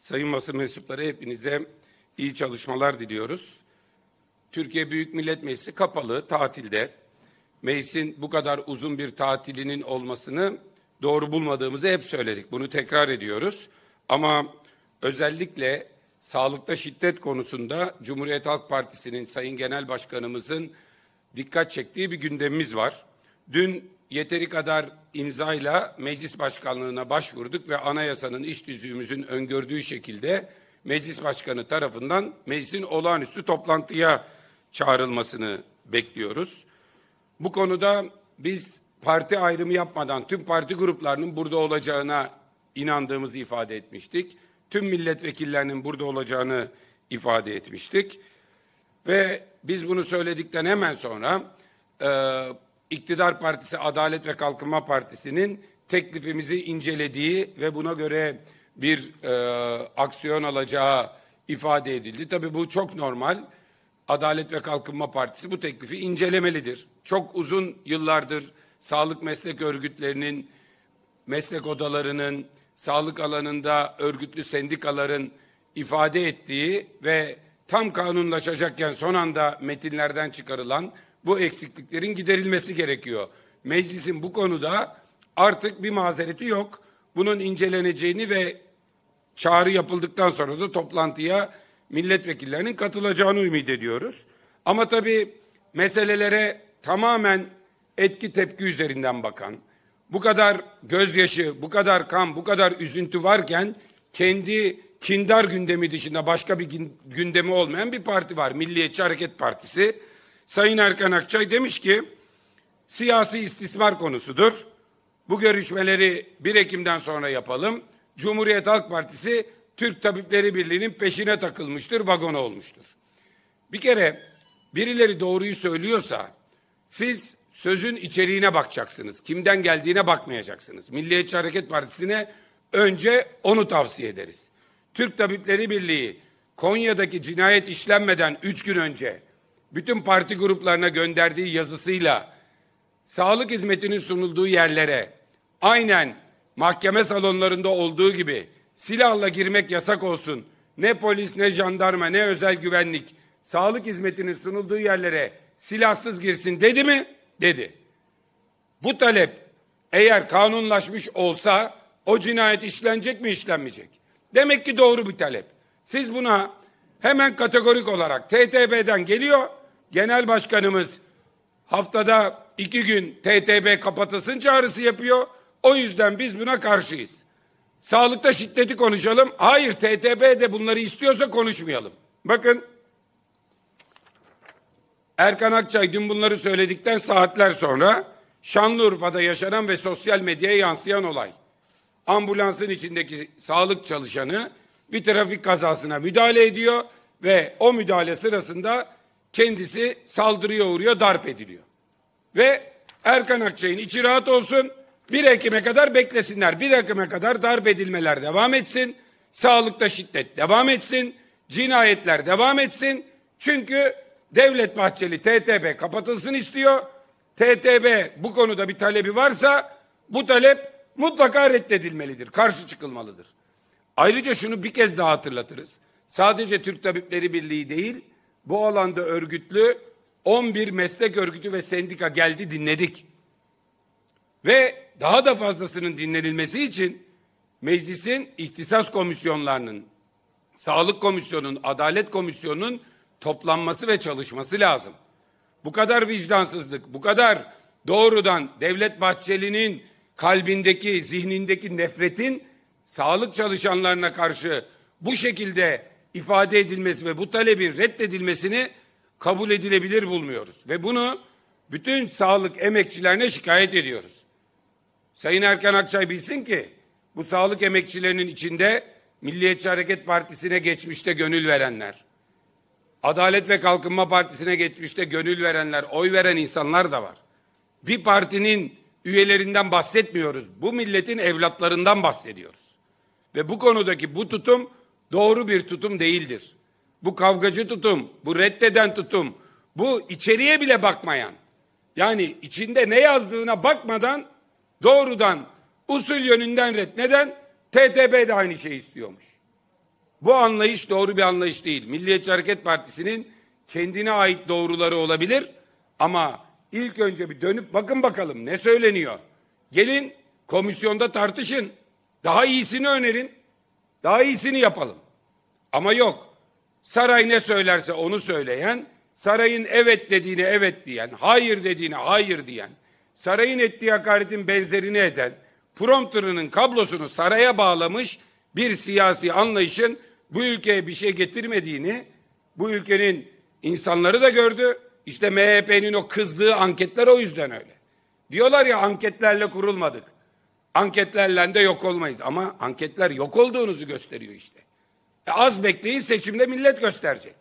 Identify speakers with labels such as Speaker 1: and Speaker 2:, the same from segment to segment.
Speaker 1: Sayın basın mensupları hepinize iyi çalışmalar diliyoruz. Türkiye Büyük Millet Meclisi kapalı, tatilde. Meclisin bu kadar uzun bir tatilinin olmasını doğru bulmadığımızı hep söyledik. Bunu tekrar ediyoruz. Ama özellikle sağlıkta şiddet konusunda Cumhuriyet Halk Partisi'nin Sayın Genel Başkanımızın dikkat çektiği bir gündemimiz var. Dün yeteri kadar imzayla meclis başkanlığına başvurduk ve anayasanın iç düzüğümüzün öngördüğü şekilde meclis başkanı tarafından meclisin olağanüstü toplantıya çağrılmasını bekliyoruz. Bu konuda biz parti ayrımı yapmadan tüm parti gruplarının burada olacağına inandığımızı ifade etmiştik. Tüm milletvekillerinin burada olacağını ifade etmiştik. Ve biz bunu söyledikten hemen sonra e, İktidar partisi Adalet ve Kalkınma Partisi'nin teklifimizi incelediği ve buna göre bir e, aksiyon alacağı ifade edildi. Tabii bu çok normal. Adalet ve Kalkınma Partisi bu teklifi incelemelidir. Çok uzun yıllardır sağlık meslek örgütlerinin, meslek odalarının, sağlık alanında örgütlü sendikaların ifade ettiği ve tam kanunlaşacakken son anda metinlerden çıkarılan bu eksikliklerin giderilmesi gerekiyor. Meclisin bu konuda artık bir mazereti yok. Bunun inceleneceğini ve çağrı yapıldıktan sonra da toplantıya milletvekillerinin katılacağını ümit ediyoruz. Ama tabii meselelere tamamen etki tepki üzerinden bakan, bu kadar gözyaşı, bu kadar kan, bu kadar üzüntü varken kendi kindar gündemi dışında başka bir gündemi olmayan bir parti var. Milliyetçi Hareket Partisi. Sayın Erkan Akçay demiş ki siyasi istismar konusudur. Bu görüşmeleri 1 Ekim'den sonra yapalım. Cumhuriyet Halk Partisi Türk Tabipleri Birliği'nin peşine takılmıştır, vagon olmuştur. Bir kere birileri doğruyu söylüyorsa siz sözün içeriğine bakacaksınız. Kimden geldiğine bakmayacaksınız. Milliyetçi Hareket Partisi'ne önce onu tavsiye ederiz. Türk Tabipleri Birliği Konya'daki cinayet işlenmeden 3 gün önce bütün parti gruplarına gönderdiği yazısıyla sağlık hizmetinin sunulduğu yerlere aynen mahkeme salonlarında olduğu gibi silahla girmek yasak olsun. Ne polis ne jandarma ne özel güvenlik sağlık hizmetinin sunulduğu yerlere silahsız girsin dedi mi? Dedi. Bu talep eğer kanunlaşmış olsa o cinayet işlenecek mi işlenmeyecek? Demek ki doğru bir talep. Siz buna hemen kategorik olarak TTB'den geliyor Genel Başkanımız haftada iki gün TTB kapatasın çağrısı yapıyor. O yüzden biz buna karşıyız. Sağlıkta şiddeti konuşalım. Hayır TTB de bunları istiyorsa konuşmayalım. Bakın Erkan Akçay dün bunları söyledikten saatler sonra Şanlıurfa'da yaşanan ve sosyal medyaya yansıyan olay. Ambulansın içindeki sağlık çalışanı bir trafik kazasına müdahale ediyor ve o müdahale sırasında kendisi saldırıya uğruyor, darp ediliyor. Ve Erkan Akçay'ın içi rahat olsun. bir Ekim'e kadar beklesinler. bir Ekim'e kadar darp edilmeler devam etsin. Sağlıkta şiddet devam etsin. Cinayetler devam etsin. Çünkü Devlet Bahçeli TTB kapatılsın istiyor. TTB bu konuda bir talebi varsa bu talep mutlaka reddedilmelidir. Karşı çıkılmalıdır. Ayrıca şunu bir kez daha hatırlatırız. Sadece Türk Tabipleri Birliği değil, bu alanda örgütlü 11 meslek örgütü ve sendika geldi dinledik. Ve daha da fazlasının dinlenilmesi için meclisin ihtisas komisyonlarının, sağlık komisyonunun, adalet komisyonunun toplanması ve çalışması lazım. Bu kadar vicdansızlık, bu kadar doğrudan Devlet Bahçeli'nin kalbindeki, zihnindeki nefretin sağlık çalışanlarına karşı bu şekilde ifade edilmesi ve bu talebin reddedilmesini kabul edilebilir bulmuyoruz. Ve bunu bütün sağlık emekçilerine şikayet ediyoruz. Sayın Erkan Akçay bilsin ki bu sağlık emekçilerinin içinde Milliyetçi Hareket Partisi'ne geçmişte gönül verenler, Adalet ve Kalkınma Partisi'ne geçmişte gönül verenler, oy veren insanlar da var. Bir partinin üyelerinden bahsetmiyoruz. Bu milletin evlatlarından bahsediyoruz. Ve bu konudaki bu tutum doğru bir tutum değildir. Bu kavgacı tutum, bu reddeden tutum, bu içeriye bile bakmayan, yani içinde ne yazdığına bakmadan doğrudan usul yönünden red. Neden? TTB de aynı şey istiyormuş. Bu anlayış doğru bir anlayış değil. Milliyetçi Hareket Partisi'nin kendine ait doğruları olabilir ama ilk önce bir dönüp bakın bakalım ne söyleniyor. Gelin komisyonda tartışın. Daha iyisini önerin. Daha iyisini yapalım. Ama yok. Saray ne söylerse onu söyleyen, sarayın evet dediğine evet diyen, hayır dediğine hayır diyen, sarayın ettiği hakaretin benzerini eden, prompterının kablosunu saraya bağlamış bir siyasi anlayışın bu ülkeye bir şey getirmediğini bu ülkenin insanları da gördü. İşte MHP'nin o kızdığı anketler o yüzden öyle. Diyorlar ya anketlerle kurulmadık. Anketlerle de yok olmayız. Ama anketler yok olduğunuzu gösteriyor işte. E az bekleyin seçimde millet gösterecek.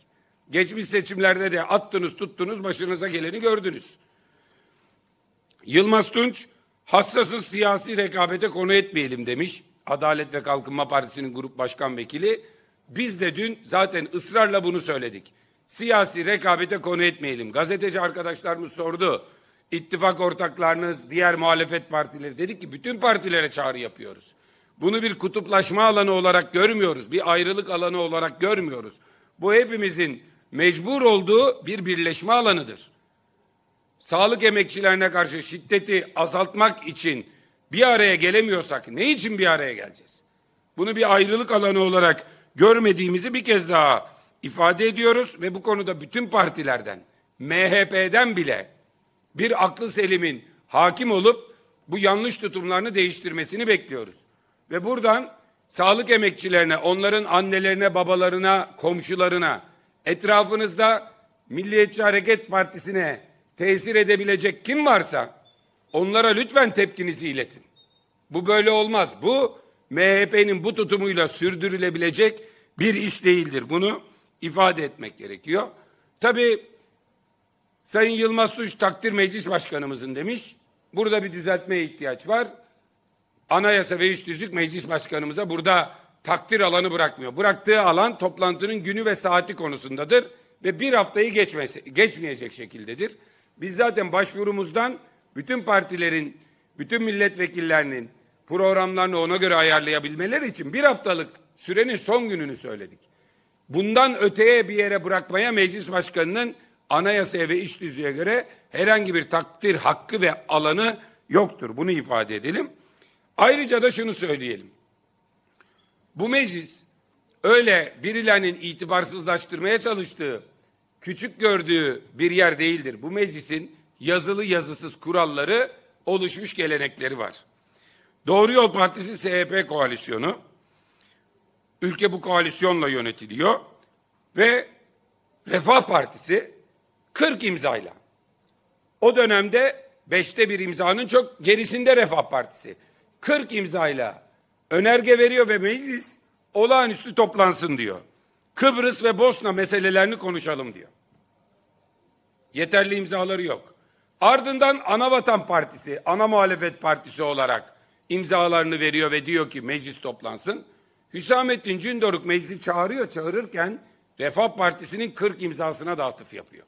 Speaker 1: Geçmiş seçimlerde de attınız tuttunuz başınıza geleni gördünüz. Yılmaz Tunç hassasız siyasi rekabete konu etmeyelim demiş. Adalet ve Kalkınma Partisi'nin grup başkan vekili. Biz de dün zaten ısrarla bunu söyledik. Siyasi rekabete konu etmeyelim. Gazeteci arkadaşlarımız sordu ittifak ortaklarınız, diğer muhalefet partileri dedik ki bütün partilere çağrı yapıyoruz. Bunu bir kutuplaşma alanı olarak görmüyoruz. Bir ayrılık alanı olarak görmüyoruz. Bu hepimizin mecbur olduğu bir birleşme alanıdır. Sağlık emekçilerine karşı şiddeti azaltmak için bir araya gelemiyorsak ne için bir araya geleceğiz? Bunu bir ayrılık alanı olarak görmediğimizi bir kez daha ifade ediyoruz ve bu konuda bütün partilerden, MHP'den bile bir aklı selimin hakim olup bu yanlış tutumlarını değiştirmesini bekliyoruz. Ve buradan sağlık emekçilerine, onların annelerine, babalarına, komşularına, etrafınızda Milliyetçi Hareket Partisi'ne tesir edebilecek kim varsa onlara lütfen tepkinizi iletin. Bu böyle olmaz. Bu MHP'nin bu tutumuyla sürdürülebilecek bir iş değildir. Bunu ifade etmek gerekiyor. Tabii Sayın Yılmaz Tuş takdir meclis başkanımızın demiş. Burada bir düzeltmeye ihtiyaç var. Anayasa ve düzük meclis başkanımıza burada takdir alanı bırakmıyor. Bıraktığı alan toplantının günü ve saati konusundadır ve bir haftayı geçmese, geçmeyecek şekildedir. Biz zaten başvurumuzdan bütün partilerin, bütün milletvekillerinin programlarını ona göre ayarlayabilmeleri için bir haftalık sürenin son gününü söyledik. Bundan öteye bir yere bırakmaya meclis başkanının anayasaya ve iç düzüye göre herhangi bir takdir hakkı ve alanı yoktur. Bunu ifade edelim. Ayrıca da şunu söyleyelim. Bu meclis öyle birilerinin itibarsızlaştırmaya çalıştığı, küçük gördüğü bir yer değildir. Bu meclisin yazılı yazısız kuralları, oluşmuş gelenekleri var. Doğru Yol Partisi SHP koalisyonu, ülke bu koalisyonla yönetiliyor ve Refah Partisi 40 imzayla. O dönemde beşte bir imzanın çok gerisinde Refah Partisi. 40 imzayla önerge veriyor ve meclis olağanüstü toplansın diyor. Kıbrıs ve Bosna meselelerini konuşalım diyor. Yeterli imzaları yok. Ardından Anavatan Partisi, ana muhalefet partisi olarak imzalarını veriyor ve diyor ki meclis toplansın. Hüsamettin Cündoruk meclisi çağırıyor, çağırırken Refah Partisi'nin 40 imzasına da atıf yapıyor.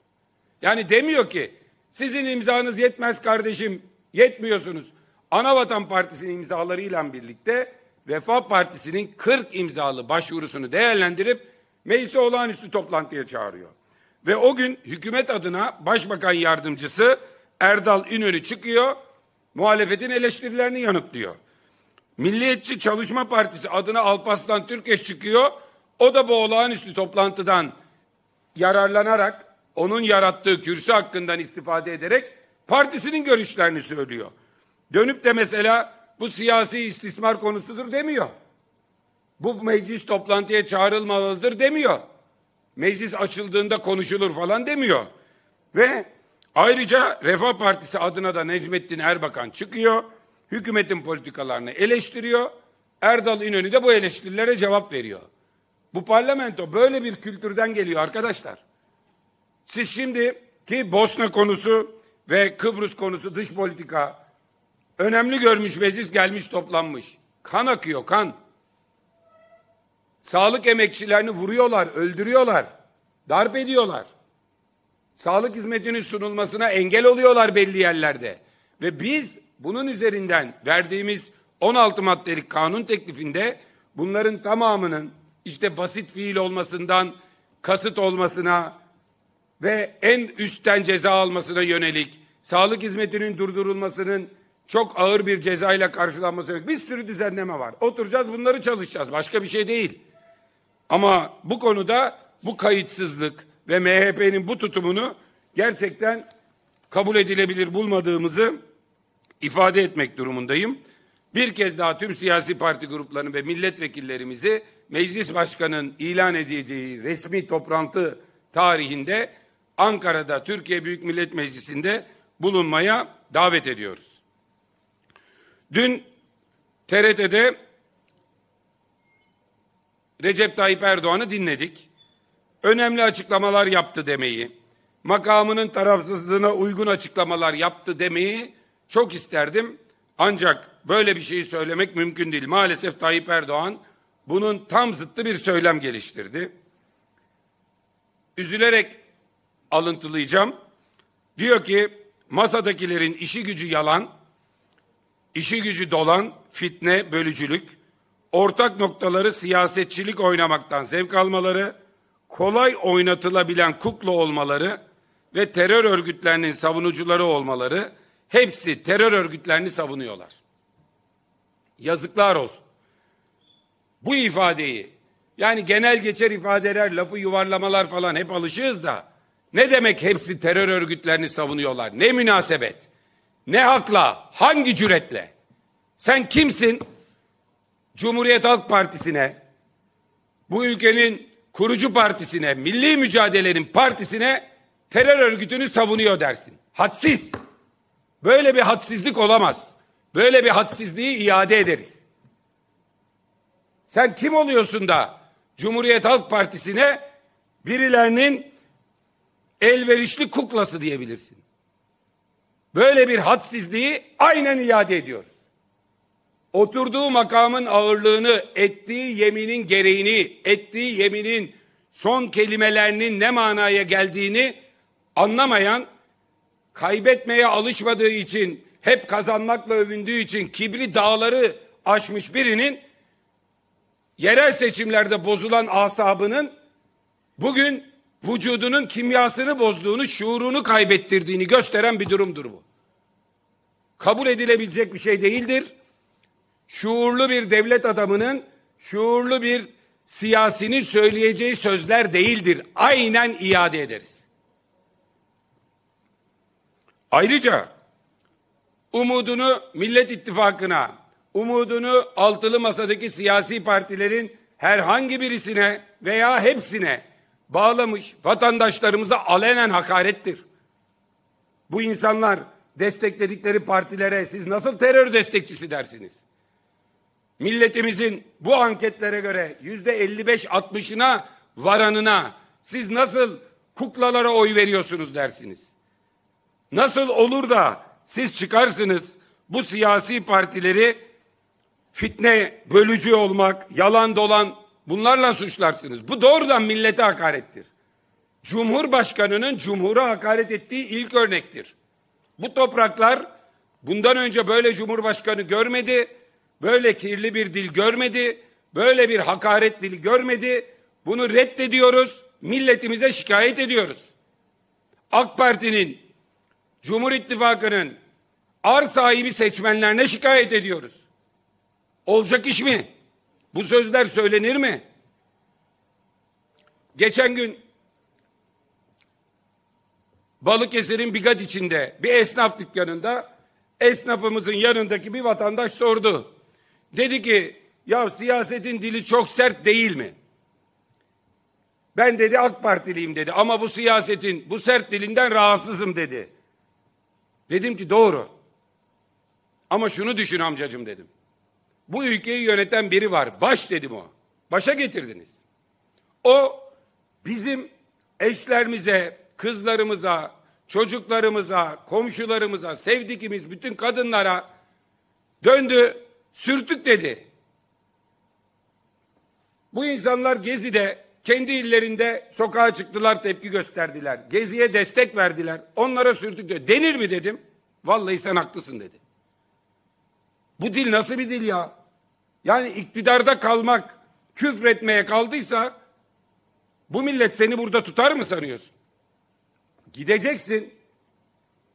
Speaker 1: Yani demiyor ki sizin imzanız yetmez kardeşim, yetmiyorsunuz. Anavatan Partisi'nin imzalarıyla birlikte Refah Partisi'nin 40 imzalı başvurusunu değerlendirip meclise olağanüstü toplantıya çağırıyor. Ve o gün hükümet adına Başbakan Yardımcısı Erdal İnönü çıkıyor, muhalefetin eleştirilerini yanıtlıyor. Milliyetçi Çalışma Partisi adına Alparslan Türkeş çıkıyor. O da bu olağanüstü toplantıdan yararlanarak onun yarattığı kürsü hakkından istifade ederek partisinin görüşlerini söylüyor. Dönüp de mesela bu siyasi istismar konusudur demiyor. Bu meclis toplantıya çağrılmalıdır demiyor. Meclis açıldığında konuşulur falan demiyor. Ve ayrıca Refah Partisi adına da Necmettin Erbakan çıkıyor. Hükümetin politikalarını eleştiriyor. Erdal İnönü de bu eleştirilere cevap veriyor. Bu parlamento böyle bir kültürden geliyor arkadaşlar. Siz şimdi ki Bosna konusu ve Kıbrıs konusu dış politika önemli görmüş meclis gelmiş toplanmış. Kan akıyor kan. Sağlık emekçilerini vuruyorlar, öldürüyorlar, darp ediyorlar. Sağlık hizmetinin sunulmasına engel oluyorlar belli yerlerde. Ve biz bunun üzerinden verdiğimiz 16 maddelik kanun teklifinde bunların tamamının işte basit fiil olmasından kasıt olmasına, ve en üstten ceza almasına yönelik sağlık hizmetinin durdurulmasının çok ağır bir cezayla karşılanması yok. Bir sürü düzenleme var. Oturacağız bunları çalışacağız. Başka bir şey değil. Ama bu konuda bu kayıtsızlık ve MHP'nin bu tutumunu gerçekten kabul edilebilir bulmadığımızı ifade etmek durumundayım. Bir kez daha tüm siyasi parti gruplarını ve milletvekillerimizi meclis başkanının ilan edildiği resmi toplantı tarihinde Ankara'da Türkiye Büyük Millet Meclisi'nde bulunmaya davet ediyoruz. Dün TRT'de Recep Tayyip Erdoğan'ı dinledik. Önemli açıklamalar yaptı demeyi, makamının tarafsızlığına uygun açıklamalar yaptı demeyi çok isterdim. Ancak böyle bir şeyi söylemek mümkün değil. Maalesef Tayyip Erdoğan bunun tam zıttı bir söylem geliştirdi. Üzülerek alıntılayacağım. Diyor ki masadakilerin işi gücü yalan, işi gücü dolan, fitne, bölücülük, ortak noktaları siyasetçilik oynamaktan zevk almaları, kolay oynatılabilen kukla olmaları ve terör örgütlerinin savunucuları olmaları hepsi terör örgütlerini savunuyorlar. Yazıklar olsun. Bu ifadeyi yani genel geçer ifadeler, lafı yuvarlamalar falan hep alışığız da ne demek hepsi terör örgütlerini savunuyorlar? Ne münasebet? Ne hakla? Hangi cüretle? Sen kimsin? Cumhuriyet Halk Partisi'ne, bu ülkenin kurucu partisine, milli mücadelenin partisine terör örgütünü savunuyor dersin. Hadsiz. Böyle bir hadsizlik olamaz. Böyle bir hadsizliği iade ederiz. Sen kim oluyorsun da Cumhuriyet Halk Partisi'ne birilerinin elverişli kuklası diyebilirsin. Böyle bir hadsizliği aynen iade ediyoruz. Oturduğu makamın ağırlığını, ettiği yeminin gereğini, ettiği yeminin son kelimelerinin ne manaya geldiğini anlamayan, kaybetmeye alışmadığı için, hep kazanmakla övündüğü için kibri dağları aşmış birinin, yerel seçimlerde bozulan asabının bugün vücudunun kimyasını bozduğunu, şuurunu kaybettirdiğini gösteren bir durumdur bu. Kabul edilebilecek bir şey değildir. Şuurlu bir devlet adamının, şuurlu bir siyasinin söyleyeceği sözler değildir. Aynen iade ederiz. Ayrıca umudunu Millet İttifakı'na, umudunu altılı masadaki siyasi partilerin herhangi birisine veya hepsine bağlamış vatandaşlarımıza alenen hakarettir. Bu insanlar destekledikleri partilere siz nasıl terör destekçisi dersiniz? Milletimizin bu anketlere göre yüzde 55-60'ına varanına siz nasıl kuklalara oy veriyorsunuz dersiniz? Nasıl olur da siz çıkarsınız bu siyasi partileri fitne bölücü olmak, yalan dolan Bunlarla suçlarsınız. Bu doğrudan millete hakarettir. Cumhurbaşkanının cumhura hakaret ettiği ilk örnektir. Bu topraklar bundan önce böyle cumhurbaşkanı görmedi, böyle kirli bir dil görmedi, böyle bir hakaret dili görmedi. Bunu reddediyoruz, milletimize şikayet ediyoruz. AK Parti'nin, Cumhur İttifakı'nın ar sahibi seçmenlerine şikayet ediyoruz. Olacak iş mi? Bu sözler söylenir mi? Geçen gün Balıkesir'in Bigat içinde bir esnaf dükkanında esnafımızın yanındaki bir vatandaş sordu. Dedi ki ya siyasetin dili çok sert değil mi? Ben dedi AK Partiliyim dedi ama bu siyasetin bu sert dilinden rahatsızım dedi. Dedim ki doğru. Ama şunu düşün amcacım dedim. Bu ülkeyi yöneten biri var. Baş dedim o. Başa getirdiniz. O bizim eşlerimize, kızlarımıza, çocuklarımıza, komşularımıza, sevdikimiz bütün kadınlara döndü, sürtük dedi. Bu insanlar Gezi'de kendi illerinde sokağa çıktılar, tepki gösterdiler. Gezi'ye destek verdiler. Onlara sürtük diyor. Denir mi dedim? Vallahi sen haklısın dedi. Bu dil nasıl bir dil ya? Yani iktidarda kalmak küfretmeye kaldıysa bu millet seni burada tutar mı sanıyorsun? Gideceksin.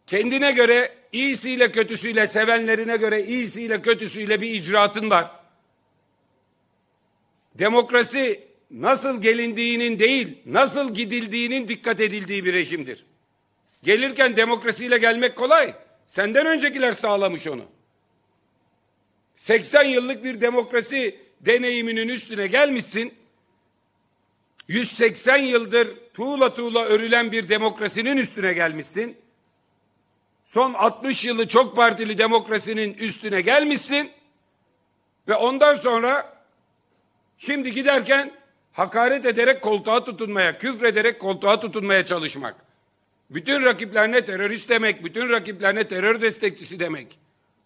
Speaker 1: Kendine göre iyisiyle kötüsüyle sevenlerine göre iyisiyle kötüsüyle bir icraatın var. Demokrasi nasıl gelindiğinin değil, nasıl gidildiğinin dikkat edildiği bir rejimdir. Gelirken demokrasiyle gelmek kolay. Senden öncekiler sağlamış onu. 80 yıllık bir demokrasi deneyiminin üstüne gelmişsin. 180 yıldır tuğla tuğla örülen bir demokrasinin üstüne gelmişsin. Son 60 yılı çok partili demokrasinin üstüne gelmişsin. Ve ondan sonra şimdi giderken hakaret ederek koltuğa tutunmaya, küfrederek koltuğa tutunmaya çalışmak. Bütün rakiplerine terörist demek, bütün rakiplerine terör destekçisi demek.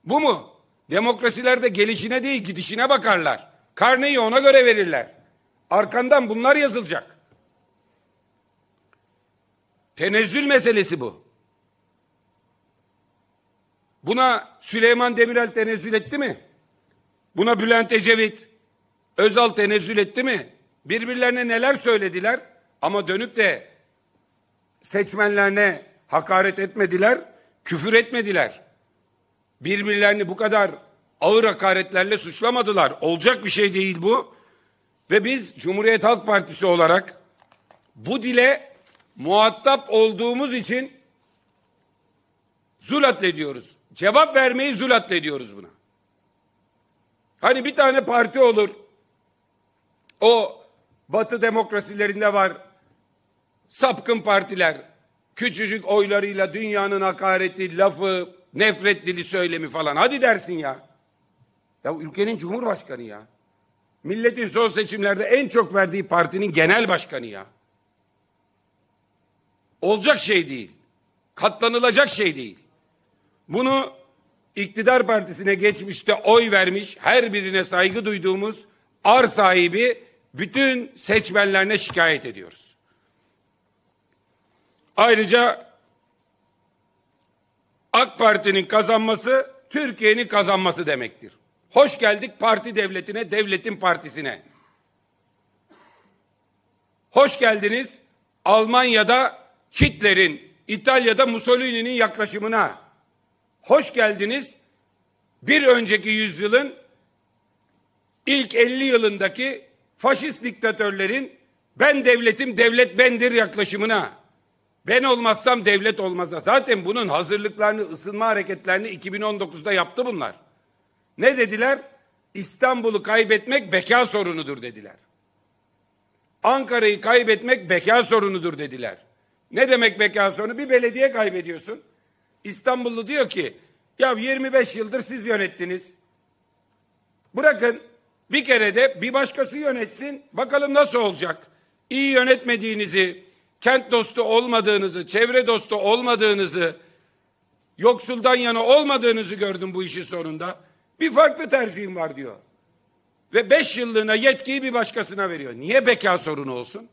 Speaker 1: Bu mu? Demokrasiler de gelişine değil gidişine bakarlar. Karneyi ona göre verirler. Arkandan bunlar yazılacak. Tenezzül meselesi bu. Buna Süleyman Demirel tenezzül etti mi? Buna Bülent Ecevit, Özal tenezzül etti mi? Birbirlerine neler söylediler ama dönüp de seçmenlerine hakaret etmediler, küfür etmediler birbirlerini bu kadar ağır hakaretlerle suçlamadılar. Olacak bir şey değil bu. Ve biz Cumhuriyet Halk Partisi olarak bu dile muhatap olduğumuz için diyoruz. Cevap vermeyi diyoruz buna. Hani bir tane parti olur. O batı demokrasilerinde var. Sapkın partiler. Küçücük oylarıyla dünyanın hakareti, lafı, Nefret dili söylemi falan. Hadi dersin ya. Ya ülkenin cumhurbaşkanı ya. Milletin son seçimlerde en çok verdiği partinin genel başkanı ya. Olacak şey değil. Katlanılacak şey değil. Bunu iktidar partisine geçmişte oy vermiş, her birine saygı duyduğumuz ar sahibi bütün seçmenlerine şikayet ediyoruz. Ayrıca AK Parti'nin kazanması Türkiye'nin kazanması demektir. Hoş geldik parti devletine, devletin partisine. Hoş geldiniz Almanya'da Hitler'in, İtalya'da Mussolini'nin yaklaşımına. Hoş geldiniz bir önceki yüzyılın ilk 50 yılındaki faşist diktatörlerin ben devletim devlet bendir yaklaşımına. Ben olmazsam devlet olmazsa zaten bunun hazırlıklarını, ısınma hareketlerini 2019'da yaptı bunlar. Ne dediler? İstanbul'u kaybetmek beka sorunudur dediler. Ankara'yı kaybetmek beka sorunudur dediler. Ne demek beka sorunu? Bir belediye kaybediyorsun. İstanbullu diyor ki ya 25 yıldır siz yönettiniz. Bırakın bir kere de bir başkası yönetsin. Bakalım nasıl olacak? İyi yönetmediğinizi, kent dostu olmadığınızı, çevre dostu olmadığınızı, yoksuldan yana olmadığınızı gördüm bu işin sonunda. Bir farklı tercihim var diyor. Ve beş yıllığına yetkiyi bir başkasına veriyor. Niye beka sorunu olsun?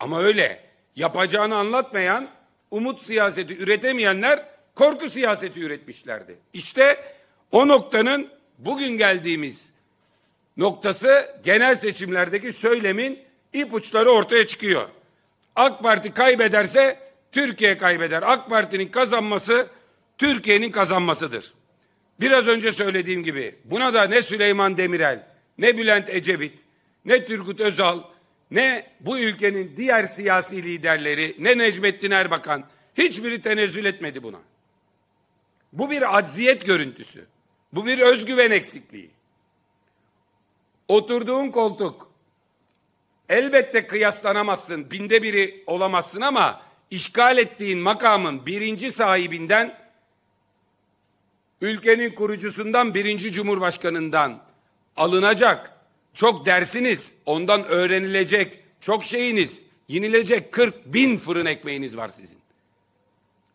Speaker 1: Ama öyle yapacağını anlatmayan, umut siyaseti üretemeyenler korku siyaseti üretmişlerdi. İşte o noktanın bugün geldiğimiz noktası genel seçimlerdeki söylemin ipuçları ortaya çıkıyor. AK Parti kaybederse Türkiye kaybeder. AK Parti'nin kazanması Türkiye'nin kazanmasıdır. Biraz önce söylediğim gibi buna da ne Süleyman Demirel, ne Bülent Ecevit, ne Türkut Özal, ne bu ülkenin diğer siyasi liderleri, ne Necmettin Erbakan hiçbiri tenezzül etmedi buna. Bu bir acziyet görüntüsü. Bu bir özgüven eksikliği. Oturduğun koltuk Elbette kıyaslanamazsın, binde biri olamazsın ama işgal ettiğin makamın birinci sahibinden, ülkenin kurucusundan, birinci cumhurbaşkanından alınacak çok dersiniz, ondan öğrenilecek çok şeyiniz, yenilecek 40 bin fırın ekmeğiniz var sizin.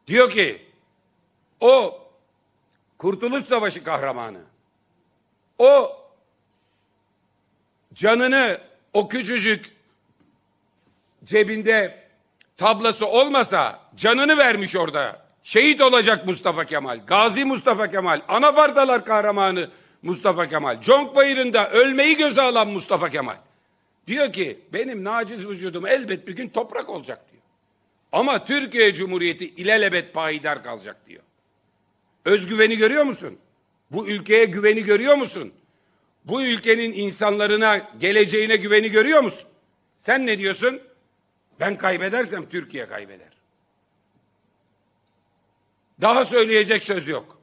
Speaker 1: Diyor ki, o Kurtuluş Savaşı kahramanı, o canını o küçücük cebinde tablası olmasa canını vermiş orada. Şehit olacak Mustafa Kemal. Gazi Mustafa Kemal. Anafartalar kahramanı Mustafa Kemal. Conk Bayırı'nda ölmeyi göze alan Mustafa Kemal. Diyor ki benim naciz vücudum elbet bir gün toprak olacak diyor. Ama Türkiye Cumhuriyeti ilelebet payidar kalacak diyor. Özgüveni görüyor musun? Bu ülkeye güveni görüyor musun? bu ülkenin insanlarına geleceğine güveni görüyor musun? Sen ne diyorsun? Ben kaybedersem Türkiye kaybeder. Daha söyleyecek söz yok.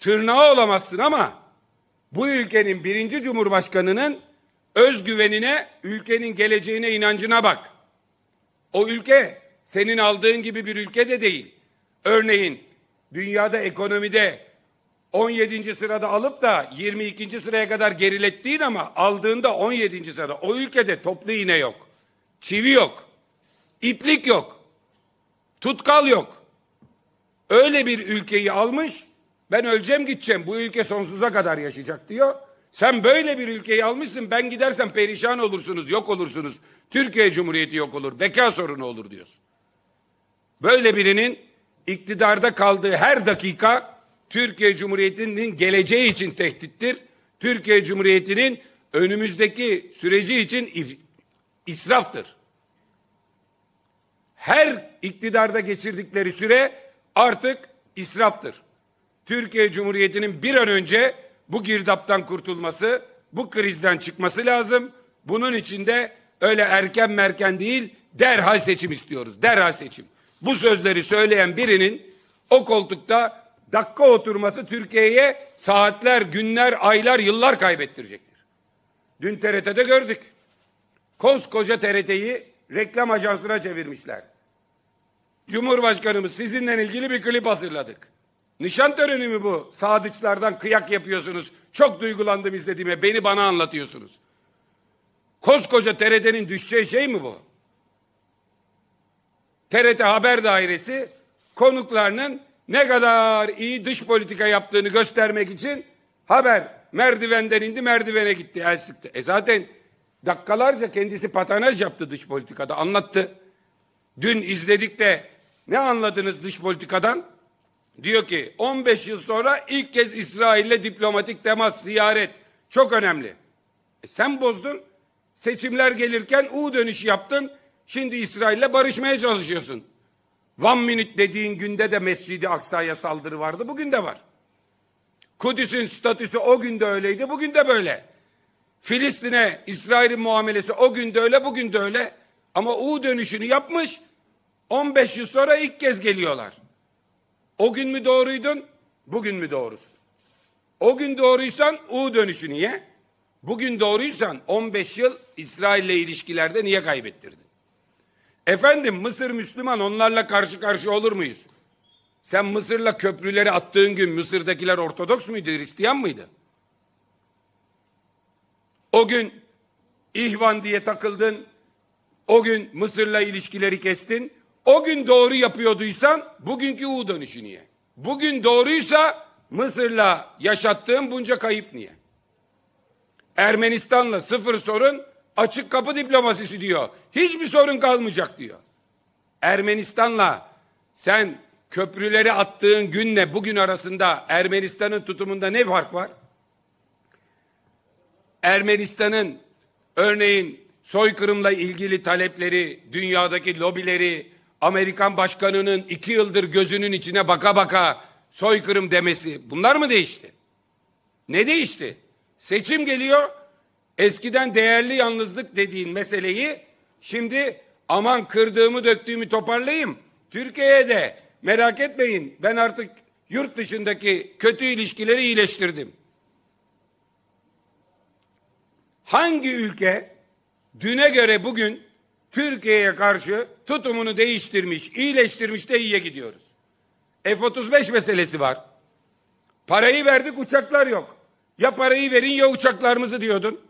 Speaker 1: Tırnağı olamazsın ama bu ülkenin birinci cumhurbaşkanının özgüvenine, ülkenin geleceğine inancına bak. O ülke senin aldığın gibi bir ülke de değil. Örneğin dünyada ekonomide 17. sırada alıp da 22. sıraya kadar gerilettiğin ama aldığında 17. sırada o ülkede toplu iğne yok. Çivi yok. iplik yok. Tutkal yok. Öyle bir ülkeyi almış. Ben öleceğim gideceğim. Bu ülke sonsuza kadar yaşayacak diyor. Sen böyle bir ülkeyi almışsın. Ben gidersem perişan olursunuz, yok olursunuz. Türkiye Cumhuriyeti yok olur. Beka sorunu olur diyorsun. Böyle birinin iktidarda kaldığı her dakika Türkiye Cumhuriyeti'nin geleceği için tehdittir. Türkiye Cumhuriyeti'nin önümüzdeki süreci için israftır. Her iktidarda geçirdikleri süre artık israftır. Türkiye Cumhuriyeti'nin bir an önce bu girdaptan kurtulması, bu krizden çıkması lazım. Bunun için de öyle erken merken değil, derhal seçim istiyoruz. Derhal seçim. Bu sözleri söyleyen birinin o koltukta dakika oturması Türkiye'ye saatler, günler, aylar, yıllar kaybettirecektir. Dün TRT'de gördük. Koskoca TRT'yi reklam ajansına çevirmişler. Cumhurbaşkanımız sizinle ilgili bir klip hazırladık. Nişan töreni mi bu? Sadıçlardan kıyak yapıyorsunuz. Çok duygulandım izlediğime. Beni bana anlatıyorsunuz. Koskoca TRT'nin düşeceği şey mi bu? TRT Haber Dairesi konuklarının ne kadar iyi dış politika yaptığını göstermek için haber merdivenden indi merdivene gitti el sıktı. E zaten dakikalarca kendisi patanaj yaptı dış politikada anlattı. Dün izledik de ne anladınız dış politikadan? Diyor ki 15 yıl sonra ilk kez İsrail'le diplomatik temas, ziyaret çok önemli. E sen bozdun. Seçimler gelirken U dönüş yaptın. Şimdi İsrail'le barışmaya çalışıyorsun. One minute dediğin günde de Mescidi Aksa'ya saldırı vardı. Bugün de var. Kudüs'ün statüsü o günde öyleydi. Bugün de böyle. Filistin'e İsrail'in muamelesi o günde öyle. Bugün de öyle. Ama U dönüşünü yapmış. 15 yıl sonra ilk kez geliyorlar. O gün mü doğruydun? Bugün mü doğrusun? O gün doğruysan U dönüşü niye? Bugün doğruysan 15 yıl İsrail'le ilişkilerde niye kaybettirdin? Efendim Mısır Müslüman onlarla karşı karşı olur muyuz? Sen Mısır'la köprüleri attığın gün Mısır'dakiler Ortodoks muydu, Hristiyan mıydı? O gün İhvan diye takıldın, o gün Mısır'la ilişkileri kestin, o gün doğru yapıyorduysan bugünkü U dönüşü niye? Bugün doğruysa Mısır'la yaşattığın bunca kayıp niye? Ermenistan'la sıfır sorun, Açık kapı diplomasisi diyor. Hiçbir sorun kalmayacak diyor. Ermenistan'la sen köprüleri attığın günle bugün arasında Ermenistan'ın tutumunda ne fark var? Ermenistan'ın örneğin soykırımla ilgili talepleri, dünyadaki lobileri, Amerikan başkanının iki yıldır gözünün içine baka baka soykırım demesi bunlar mı değişti? Ne değişti? Seçim geliyor, Eskiden değerli yalnızlık dediğin meseleyi şimdi aman kırdığımı döktüğümü toparlayayım. Türkiye'ye de merak etmeyin ben artık yurt dışındaki kötü ilişkileri iyileştirdim. Hangi ülke düne göre bugün Türkiye'ye karşı tutumunu değiştirmiş, iyileştirmiş de iyiye gidiyoruz. F-35 meselesi var. Parayı verdik uçaklar yok. Ya parayı verin ya uçaklarımızı diyordun.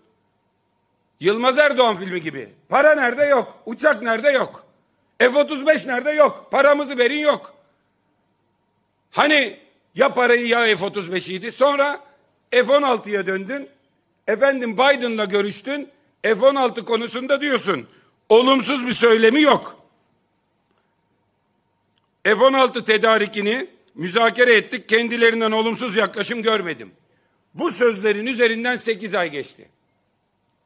Speaker 1: Yılmaz Erdoğan filmi gibi. Para nerede yok? Uçak nerede yok? F-35 nerede yok? Paramızı verin yok. Hani ya parayı ya F-35'iydi. Sonra F-16'ya döndün. Efendim Biden'la görüştün. F-16 konusunda diyorsun. Olumsuz bir söylemi yok. F-16 tedarikini müzakere ettik. Kendilerinden olumsuz yaklaşım görmedim. Bu sözlerin üzerinden 8 ay geçti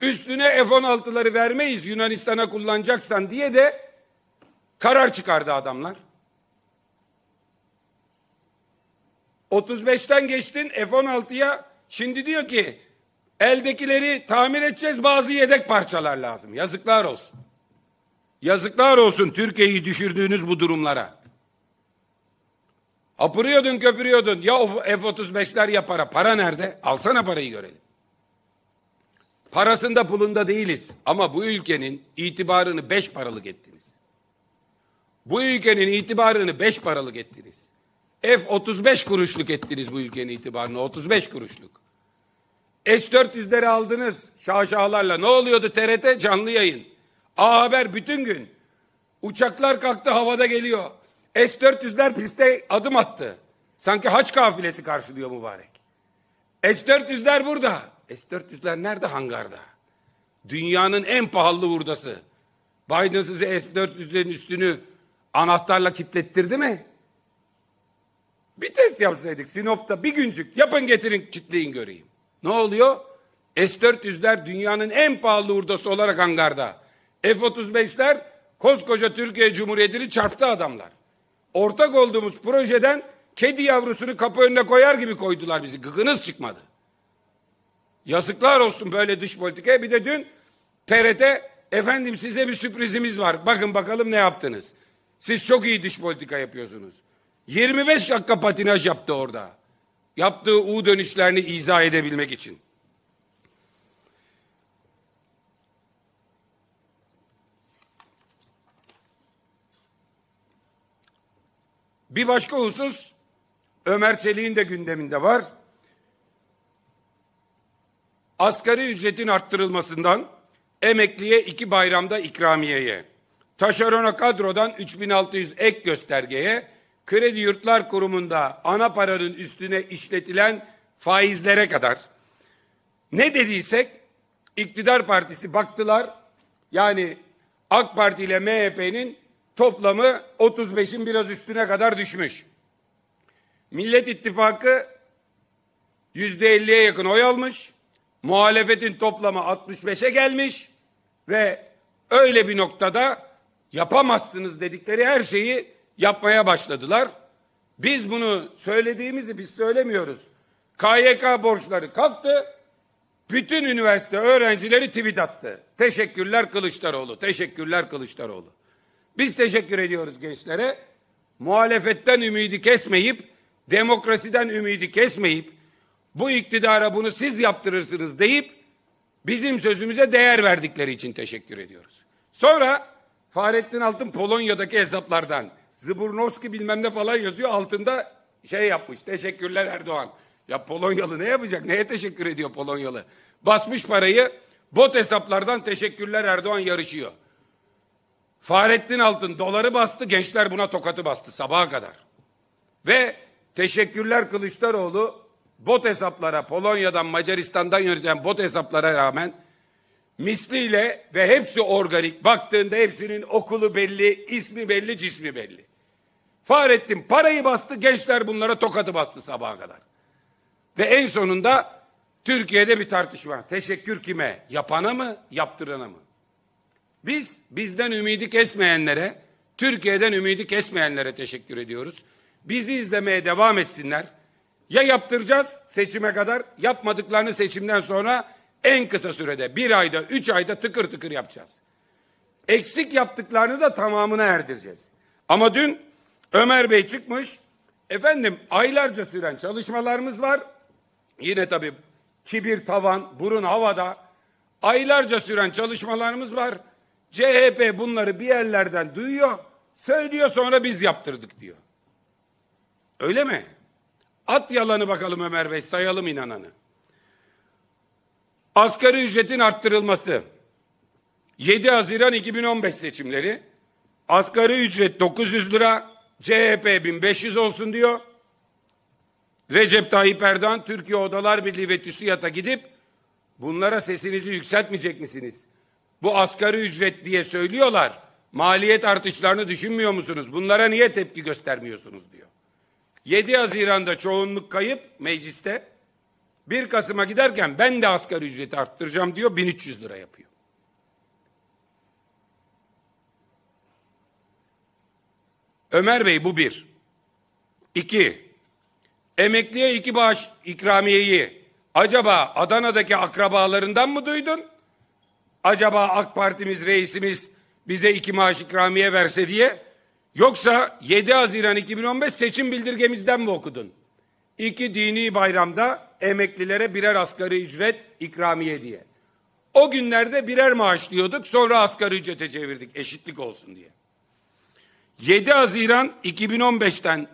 Speaker 1: üstüne F-16'ları vermeyiz Yunanistan'a kullanacaksan diye de karar çıkardı adamlar. 35'ten geçtin F-16'ya şimdi diyor ki eldekileri tamir edeceğiz bazı yedek parçalar lazım. Yazıklar olsun. Yazıklar olsun Türkiye'yi düşürdüğünüz bu durumlara. Hapırıyordun köpürüyordun ya F-35'ler ya para. Para nerede? Alsana parayı görelim. Parasında pulunda değiliz ama bu ülkenin itibarını beş paralık ettiniz. Bu ülkenin itibarını beş paralık ettiniz. F-35 kuruşluk ettiniz bu ülkenin itibarını 35 kuruşluk. S-400'leri aldınız şaşalarla. Ne oluyordu TRT? Canlı yayın. A Haber bütün gün. Uçaklar kalktı havada geliyor. S-400'ler piste adım attı. Sanki haç kafilesi karşılıyor mübarek. S-400'ler burada. S-400'ler nerede hangarda? Dünyanın en pahalı hurdası. Biden size S-400'lerin üstünü anahtarla kilitlettirdi mi? Bir test yapsaydık Sinop'ta bir güncük yapın getirin kitleyin göreyim. Ne oluyor? S-400'ler dünyanın en pahalı hurdası olarak hangarda. F-35'ler koskoca Türkiye Cumhuriyeti'ni çarptı adamlar. Ortak olduğumuz projeden kedi yavrusunu kapı önüne koyar gibi koydular bizi. Gıkınız çıkmadı. Yazıklar olsun böyle dış politikaya. Bir de dün TRT efendim size bir sürprizimiz var. Bakın bakalım ne yaptınız. Siz çok iyi dış politika yapıyorsunuz. 25 dakika patinaj yaptı orada. Yaptığı U dönüşlerini izah edebilmek için. Bir başka husus Ömer Çelik'in de gündeminde var asgari ücretin arttırılmasından emekliye iki bayramda ikramiyeye, taşerona kadrodan 3600 ek göstergeye, kredi yurtlar kurumunda ana paranın üstüne işletilen faizlere kadar ne dediysek iktidar partisi baktılar yani AK Parti ile MHP'nin toplamı 35'in biraz üstüne kadar düşmüş. Millet İttifakı %50'ye yakın oy almış muhalefetin toplamı 65'e gelmiş ve öyle bir noktada yapamazsınız dedikleri her şeyi yapmaya başladılar. Biz bunu söylediğimizi biz söylemiyoruz. KYK borçları kalktı. Bütün üniversite öğrencileri tweet attı. Teşekkürler Kılıçdaroğlu, teşekkürler Kılıçdaroğlu. Biz teşekkür ediyoruz gençlere. Muhalefetten ümidi kesmeyip, demokrasiden ümidi kesmeyip, bu iktidara bunu siz yaptırırsınız deyip bizim sözümüze değer verdikleri için teşekkür ediyoruz. Sonra Fahrettin Altın Polonya'daki hesaplardan Zburnoski bilmem ne falan yazıyor altında şey yapmış teşekkürler Erdoğan. Ya Polonyalı ne yapacak? Neye teşekkür ediyor Polonyalı? Basmış parayı bot hesaplardan teşekkürler Erdoğan yarışıyor. Fahrettin Altın doları bastı, gençler buna tokatı bastı sabaha kadar. Ve teşekkürler Kılıçdaroğlu bot hesaplara Polonya'dan Macaristan'dan yönetilen bot hesaplara rağmen misliyle ve hepsi organik baktığında hepsinin okulu belli, ismi belli, cismi belli. Fahrettin parayı bastı, gençler bunlara tokatı bastı sabaha kadar. Ve en sonunda Türkiye'de bir tartışma. Teşekkür kime? Yapana mı, yaptırana mı? Biz bizden ümidi kesmeyenlere, Türkiye'den ümidi kesmeyenlere teşekkür ediyoruz. Bizi izlemeye devam etsinler. Ya yaptıracağız seçime kadar yapmadıklarını seçimden sonra en kısa sürede bir ayda üç ayda tıkır tıkır yapacağız. Eksik yaptıklarını da tamamına erdireceğiz. Ama dün Ömer Bey çıkmış efendim aylarca süren çalışmalarımız var. Yine tabii kibir tavan burun havada aylarca süren çalışmalarımız var. CHP bunları bir yerlerden duyuyor söylüyor sonra biz yaptırdık diyor. Öyle mi? At yalanı bakalım Ömer Bey sayalım inananı. Asgari ücretin arttırılması. 7 Haziran 2015 seçimleri. Asgari ücret 900 lira, CHP 1500 olsun diyor. Recep Tayyip Erdoğan Türkiye Odalar Birliği ve TÜSİAD'a gidip bunlara sesinizi yükseltmeyecek misiniz? Bu asgari ücret diye söylüyorlar. Maliyet artışlarını düşünmüyor musunuz? Bunlara niye tepki göstermiyorsunuz diyor. 7 Haziran'da çoğunluk kayıp mecliste. 1 Kasım'a giderken ben de asgari ücreti arttıracağım diyor 1300 lira yapıyor. Ömer Bey bu bir. İki, emekliye iki bağış ikramiyeyi acaba Adana'daki akrabalarından mı duydun? Acaba AK Partimiz reisimiz bize iki maaş ikramiye verse diye Yoksa 7 Haziran 2015 seçim bildirgemizden mi okudun? İki dini bayramda emeklilere birer asgari ücret ikramiye diye. O günlerde birer maaş diyorduk sonra asgari ücrete çevirdik eşitlik olsun diye. 7 Haziran 2015'ten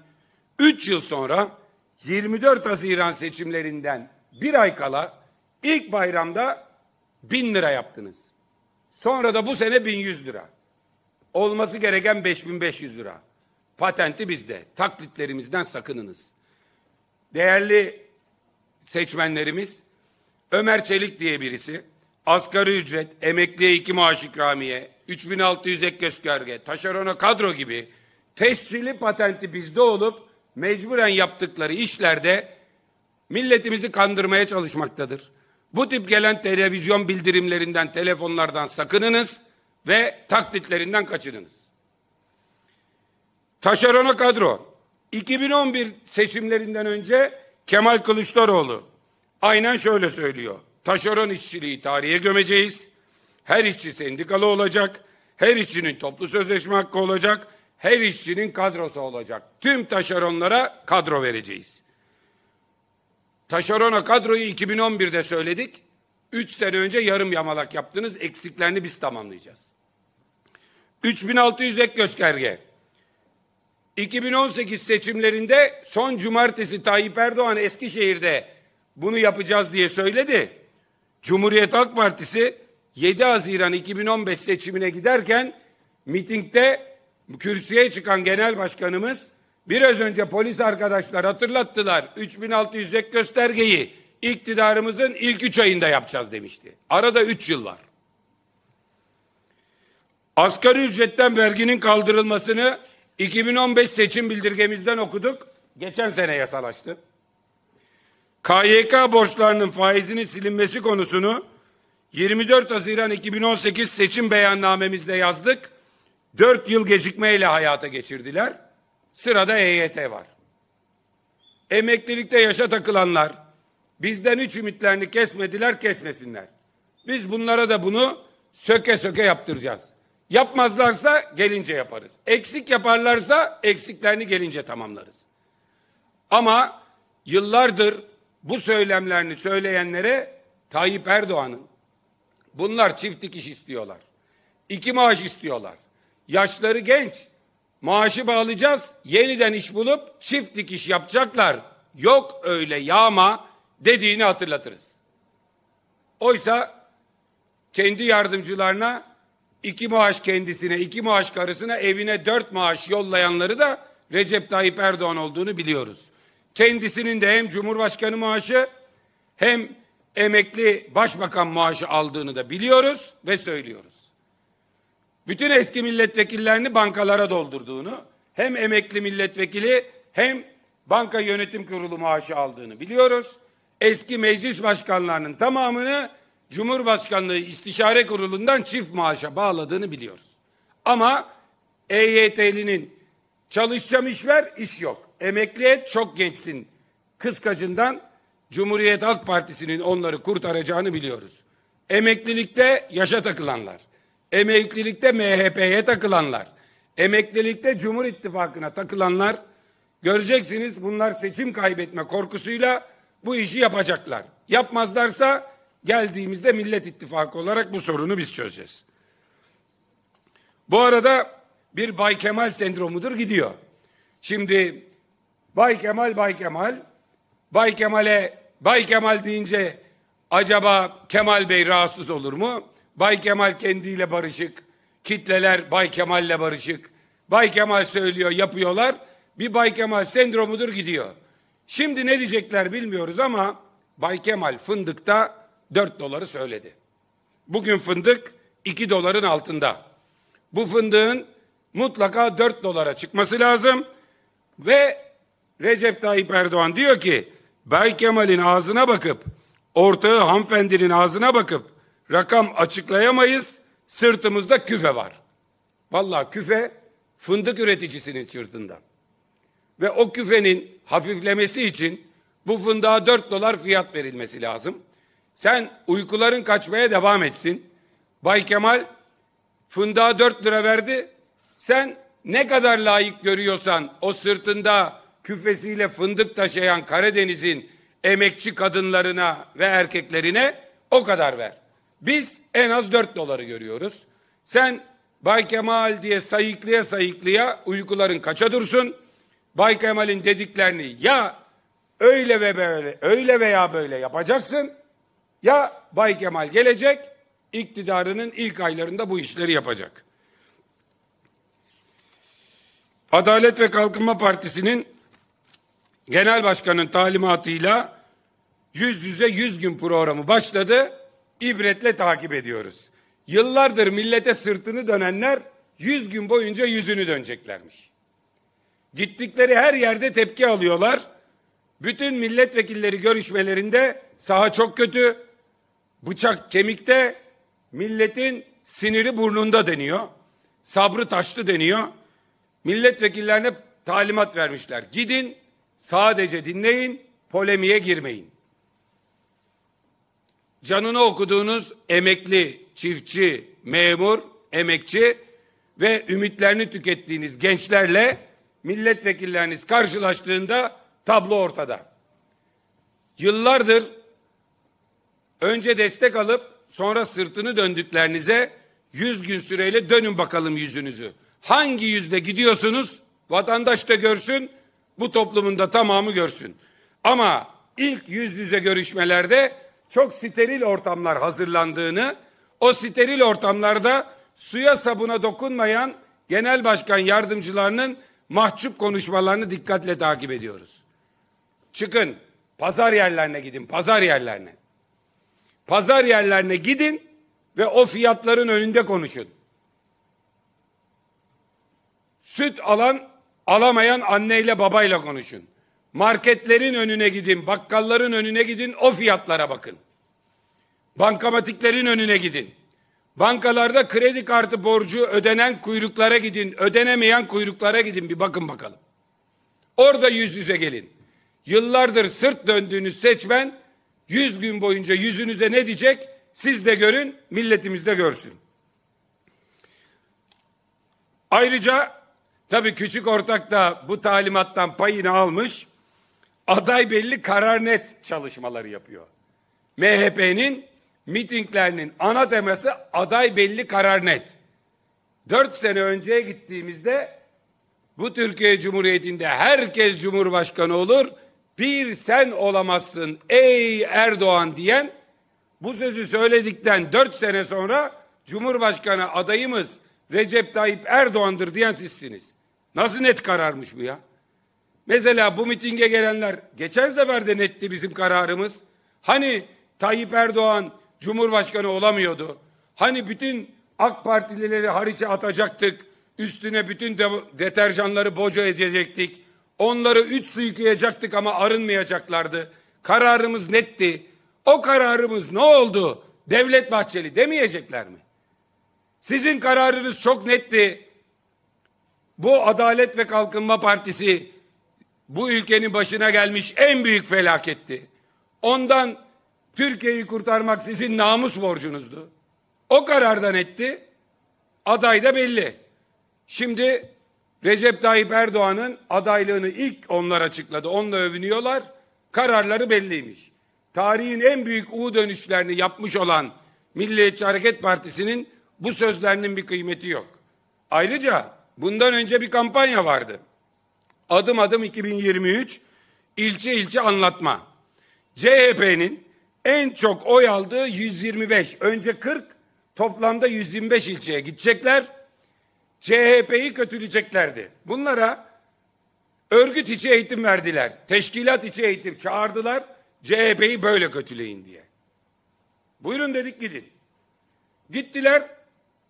Speaker 1: 3 yıl sonra 24 Haziran seçimlerinden bir ay kala ilk bayramda 1000 lira yaptınız. Sonra da bu sene 1100 lira. Olması gereken 5500 lira. Patenti bizde. Taklitlerimizden sakınınız. Değerli seçmenlerimiz Ömer Çelik diye birisi asgari ücret, emekliye iki maaş ikramiye, 3600 ek gösterge, taşerona kadro gibi tescilli patenti bizde olup mecburen yaptıkları işlerde milletimizi kandırmaya çalışmaktadır. Bu tip gelen televizyon bildirimlerinden, telefonlardan sakınınız ve taklitlerinden kaçınınız. Taşerona kadro. 2011 seçimlerinden önce Kemal Kılıçdaroğlu aynen şöyle söylüyor. Taşeron işçiliği tarihe gömeceğiz. Her işçi sendikalı olacak. Her işçinin toplu sözleşme hakkı olacak. Her işçinin kadrosu olacak. Tüm taşeronlara kadro vereceğiz. Taşerona kadroyu 2011'de söyledik. Üç sene önce yarım yamalak yaptınız. Eksiklerini biz tamamlayacağız. 3600 ek gösterge. 2018 seçimlerinde son cumartesi Tayyip Erdoğan Eskişehir'de bunu yapacağız diye söyledi. Cumhuriyet Halk Partisi 7 Haziran 2015 seçimine giderken mitingde kürsüye çıkan genel başkanımız biraz önce polis arkadaşlar hatırlattılar 3600 ek göstergeyi iktidarımızın ilk 3 ayında yapacağız demişti. Arada 3 yıl var. Asgari ücretten verginin kaldırılmasını 2015 seçim bildirgemizden okuduk. Geçen sene yasalaştı. KYK borçlarının faizinin silinmesi konusunu 24 Haziran 2018 seçim beyannamemizde yazdık. 4 yıl gecikmeyle hayata geçirdiler. Sırada EYT var. Emeklilikte yaşa takılanlar bizden hiç ümitlerini kesmediler, kesmesinler. Biz bunlara da bunu söke söke yaptıracağız. Yapmazlarsa gelince yaparız. Eksik yaparlarsa eksiklerini gelince tamamlarız. Ama yıllardır bu söylemlerini söyleyenlere Tayyip Erdoğan'ın bunlar çift dikiş istiyorlar. İki maaş istiyorlar. Yaşları genç. Maaşı bağlayacağız. Yeniden iş bulup çift dikiş yapacaklar. Yok öyle yağma dediğini hatırlatırız. Oysa kendi yardımcılarına iki maaş kendisine, iki maaş karısına, evine dört maaş yollayanları da Recep Tayyip Erdoğan olduğunu biliyoruz. Kendisinin de hem Cumhurbaşkanı maaşı hem emekli başbakan maaşı aldığını da biliyoruz ve söylüyoruz. Bütün eski milletvekillerini bankalara doldurduğunu, hem emekli milletvekili hem banka yönetim kurulu maaşı aldığını biliyoruz. Eski meclis başkanlarının tamamını Cumhurbaşkanlığı İstişare Kurulu'ndan çift maaşa bağladığını biliyoruz. Ama EYT'linin çalışacağım iş ver, iş yok. Emekli et, çok gençsin. Kıskacından Cumhuriyet Halk Partisi'nin onları kurtaracağını biliyoruz. Emeklilikte yaşa takılanlar, emeklilikte MHP'ye takılanlar, emeklilikte Cumhur İttifakı'na takılanlar göreceksiniz bunlar seçim kaybetme korkusuyla bu işi yapacaklar. Yapmazlarsa Geldiğimizde Millet İttifakı olarak bu sorunu biz çözeceğiz. Bu arada bir Bay Kemal sendromudur gidiyor. Şimdi Bay Kemal Bay Kemal Bay Kemal'e Bay Kemal deyince acaba Kemal Bey rahatsız olur mu? Bay Kemal kendiyle barışık. Kitleler Bay Kemal'le barışık. Bay Kemal söylüyor, yapıyorlar. Bir Bay Kemal sendromudur gidiyor. Şimdi ne diyecekler bilmiyoruz ama Bay Kemal fındıkta 4 doları söyledi. Bugün fındık 2 doların altında. Bu fındığın mutlaka 4 dolara çıkması lazım. Ve Recep Tayyip Erdoğan diyor ki Bay Kemal'in ağzına bakıp ortağı hanımefendinin ağzına bakıp rakam açıklayamayız sırtımızda küfe var. Vallahi küfe fındık üreticisinin sırtında. Ve o küfenin hafiflemesi için bu fındığa 4 dolar fiyat verilmesi lazım. Sen uykuların kaçmaya devam etsin. Bay Kemal fındığa dört lira verdi. Sen ne kadar layık görüyorsan o sırtında küfesiyle fındık taşıyan Karadeniz'in emekçi kadınlarına ve erkeklerine o kadar ver. Biz en az dört doları görüyoruz. Sen Bay Kemal diye sayıklıya sayıklıya uykuların kaça dursun. Bay Kemal'in dediklerini ya öyle ve böyle öyle veya böyle yapacaksın ya Bay Kemal gelecek, iktidarının ilk aylarında bu işleri yapacak. Adalet ve Kalkınma Partisi'nin genel başkanın talimatıyla yüz yüze yüz gün programı başladı. İbretle takip ediyoruz. Yıllardır millete sırtını dönenler yüz gün boyunca yüzünü döneceklermiş. Gittikleri her yerde tepki alıyorlar. Bütün milletvekilleri görüşmelerinde saha çok kötü, Bıçak kemikte, milletin siniri burnunda deniyor. Sabrı taştı deniyor. Milletvekillerine talimat vermişler. Gidin, sadece dinleyin, polemiğe girmeyin. Canını okuduğunuz emekli, çiftçi, memur, emekçi ve ümitlerini tükettiğiniz gençlerle milletvekilleriniz karşılaştığında tablo ortada. Yıllardır Önce destek alıp sonra sırtını döndüklerinize yüz gün süreyle dönün bakalım yüzünüzü. Hangi yüzde gidiyorsunuz? Vatandaş da görsün, bu toplumun da tamamı görsün. Ama ilk yüz yüze görüşmelerde çok steril ortamlar hazırlandığını, o steril ortamlarda suya sabuna dokunmayan genel başkan yardımcılarının mahcup konuşmalarını dikkatle takip ediyoruz. Çıkın, pazar yerlerine gidin, pazar yerlerine. Pazar yerlerine gidin ve o fiyatların önünde konuşun. Süt alan alamayan anneyle babayla konuşun. Marketlerin önüne gidin, bakkalların önüne gidin, o fiyatlara bakın. Bankamatiklerin önüne gidin. Bankalarda kredi kartı borcu ödenen kuyruklara gidin, ödenemeyen kuyruklara gidin bir bakın bakalım. Orada yüz yüze gelin. Yıllardır sırt döndüğünüz seçmen Yüz gün boyunca yüzünüze ne diyecek? Siz de görün, milletimiz de görsün. Ayrıca tabii küçük ortak da bu talimattan payını almış. Aday belli karar net çalışmaları yapıyor. MHP'nin mitinglerinin ana teması aday belli karar net. Dört sene önceye gittiğimizde bu Türkiye Cumhuriyeti'nde herkes Cumhurbaşkanı olur bir sen olamazsın ey Erdoğan diyen bu sözü söyledikten dört sene sonra Cumhurbaşkanı adayımız Recep Tayyip Erdoğan'dır diyen sizsiniz. Nasıl net kararmış bu ya? Mesela bu mitinge gelenler geçen sefer de netti bizim kararımız. Hani Tayyip Erdoğan Cumhurbaşkanı olamıyordu. Hani bütün AK Partilileri hariçe atacaktık. Üstüne bütün de deterjanları boca edecektik. Onları üç su yıkayacaktık ama arınmayacaklardı. Kararımız netti. O kararımız ne oldu? Devlet Bahçeli demeyecekler mi? Sizin kararınız çok netti. Bu Adalet ve Kalkınma Partisi bu ülkenin başına gelmiş en büyük felaketti. Ondan Türkiye'yi kurtarmak sizin namus borcunuzdu. O karardan etti. Aday da belli. Şimdi Recep Tayyip Erdoğan'ın adaylığını ilk onlar açıkladı. Onunla övünüyorlar. Kararları belliymiş. Tarihin en büyük U dönüşlerini yapmış olan Milliyetçi Hareket Partisi'nin bu sözlerinin bir kıymeti yok. Ayrıca bundan önce bir kampanya vardı. Adım adım 2023 ilçe ilçe anlatma. CHP'nin en çok oy aldığı 125. Önce 40 toplamda 125 ilçeye gidecekler. CHP'yi kötüleyeceklerdi. Bunlara örgüt içi eğitim verdiler. Teşkilat içi eğitim çağırdılar. CHP'yi böyle kötüleyin diye. Buyurun dedik gidin. Gittiler